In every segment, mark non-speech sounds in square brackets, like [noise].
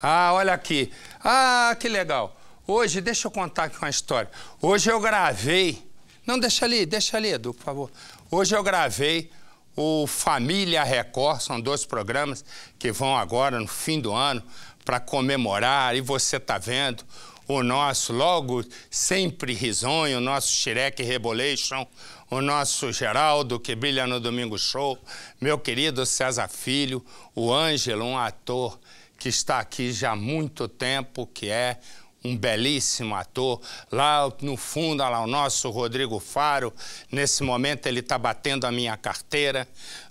Ah, olha aqui. Ah, que legal. Hoje, deixa eu contar aqui uma história. Hoje eu gravei. Não, deixa ali, deixa ali, Edu, por favor. Hoje eu gravei o Família Record, são dois programas que vão agora no fim do ano para comemorar, e você está vendo o nosso logo sempre risonho, o nosso Shrek Rebolation, o nosso Geraldo que brilha no Domingo Show, meu querido César Filho, o Ângelo, um ator que está aqui já há muito tempo, que é um belíssimo ator. Lá no fundo, lá o nosso Rodrigo Faro. Nesse momento ele está batendo a minha carteira.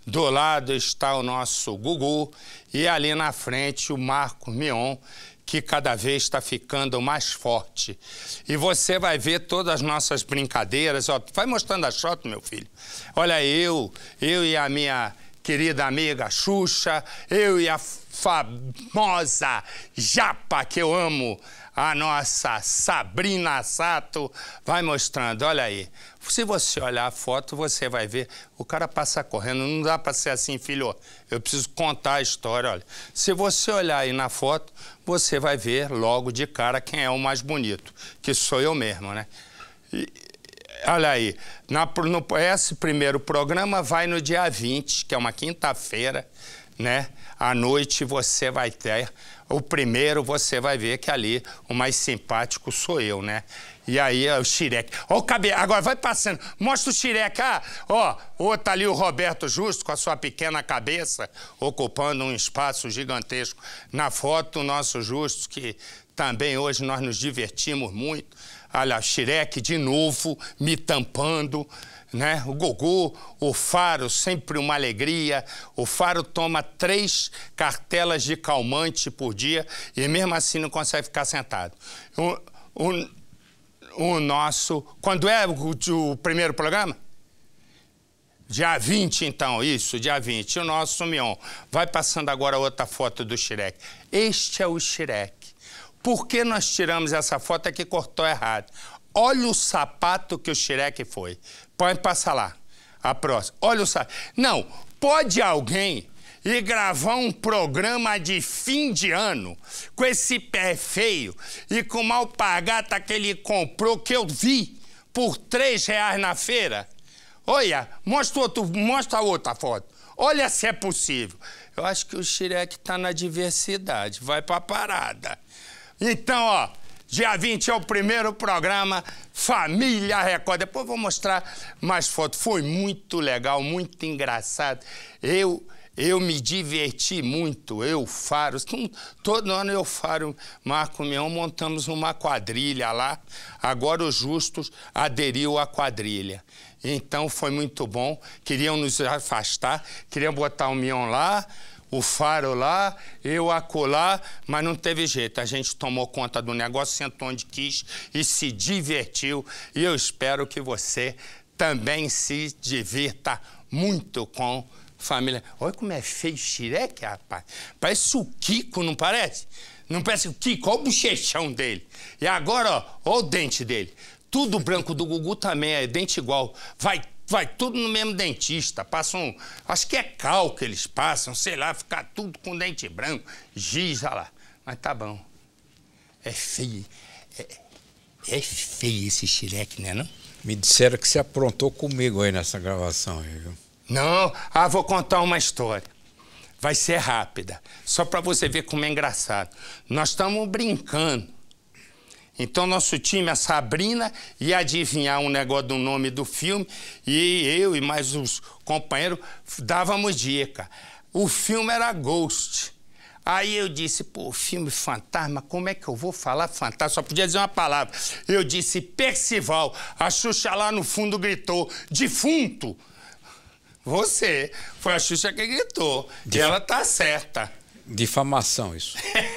Do lado está o nosso Gugu e ali na frente o Marco Mion, que cada vez está ficando mais forte. E você vai ver todas as nossas brincadeiras. Ó, vai mostrando a foto, meu filho. Olha eu, eu e a minha querida amiga Xuxa, eu e a famosa japa que eu amo, a nossa Sabrina Sato, vai mostrando. Olha aí. Se você olhar a foto, você vai ver. O cara passa correndo. Não dá para ser assim, filho. Eu preciso contar a história. Olha. Se você olhar aí na foto, você vai ver logo de cara quem é o mais bonito, que sou eu mesmo, né? E, olha aí. Na, no, esse primeiro programa vai no dia 20, que é uma quinta-feira né? À noite você vai ter o primeiro você vai ver que ali o mais simpático sou eu, né? E aí é o Xireque. Ó o cabelo. Agora vai passando. Mostra o Xireque. Ah, ó, outro tá ali o Roberto Justo com a sua pequena cabeça, ocupando um espaço gigantesco. Na foto, o nosso Justo, que também hoje nós nos divertimos muito Olha, Xirec de novo, me tampando. Né? O Gogô, o Faro, sempre uma alegria. O Faro toma três cartelas de calmante por dia e mesmo assim não consegue ficar sentado. O, o, o nosso. Quando é o, o, primeiro programa? Dia 20, então, isso, dia 20. O nosso Mion. Vai passando agora outra foto do Xirec. Este é o Xirec. Por que nós tiramos essa foto? É que cortou errado. Olha o sapato que o Xirek foi. Pode passar lá. A próxima. Olha o sapato. Não, pode alguém ir gravar um programa de fim de ano com esse pé feio e com mal pagata que ele comprou, que eu vi, por três reais na feira? Olha, mostra, outro, mostra outra foto. Olha se é possível. Eu acho que o Xirek está na diversidade. Vai para a parada. Então, ó, dia 20 é o primeiro programa Família Record. Depois vou mostrar mais fotos. Foi muito legal, muito engraçado. Eu eu me diverti muito, eu, Faro. Todo ano eu, Faro, Marco Mion, montamos uma quadrilha lá. Agora os Justos aderiu à quadrilha. Então foi muito bom. Queriam nos afastar, queriam botar o Mion lá o faro lá, eu acolá, mas não teve jeito. A gente tomou conta do negócio, sentou onde quis e se divertiu. E eu espero que você também se divirta muito com família. Olha como é feio xireque, rapaz. Parece o Kiko, não parece? Não parece o Kiko? Olha o bochechão dele. E agora, ó, olha o dente dele. Tudo branco do Gugu também é dente igual. Vai Vai tudo no mesmo dentista, passam, acho que é cal que eles passam, sei lá, ficar tudo com dente branco, giz, olha lá. Mas tá bom. É feio. É, é feio esse xireque, né não? Me disseram que se aprontou comigo aí nessa gravação, viu? Não, ah, vou contar uma história. Vai ser rápida, só para você ver como é engraçado. Nós estamos brincando então, nosso time, a Sabrina, ia adivinhar um negócio do nome do filme e eu e mais os companheiros dávamos dica. O filme era Ghost. Aí eu disse, pô, filme fantasma, como é que eu vou falar fantasma? Só podia dizer uma palavra. Eu disse, Percival. A Xuxa lá no fundo gritou, defunto. Você. Foi a Xuxa que gritou. E ela tá certa. Difamação, isso. [laughs]